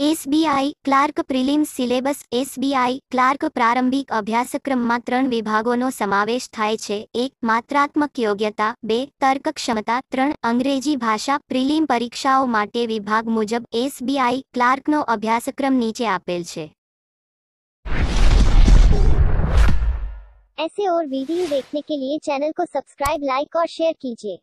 S B I clerk prelims syllabus S B I clerk प्रारंभिक अभ्यासक्रम में त्रण विभागों समावेश थाय एक मात्रात्मक योग्यता बे तर्क क्षमता त्रण अंग्रेजी भाषा प्रीलिम परीक्षाओं माटे विभाग मुजब एस बी आई क्लार्क नो अभ्यासक्रम नीचे आपेल छे ऐसे और वीडियो देखने के लिए चैनल को सब्सक्राइब लाइक और शेयर कीजिए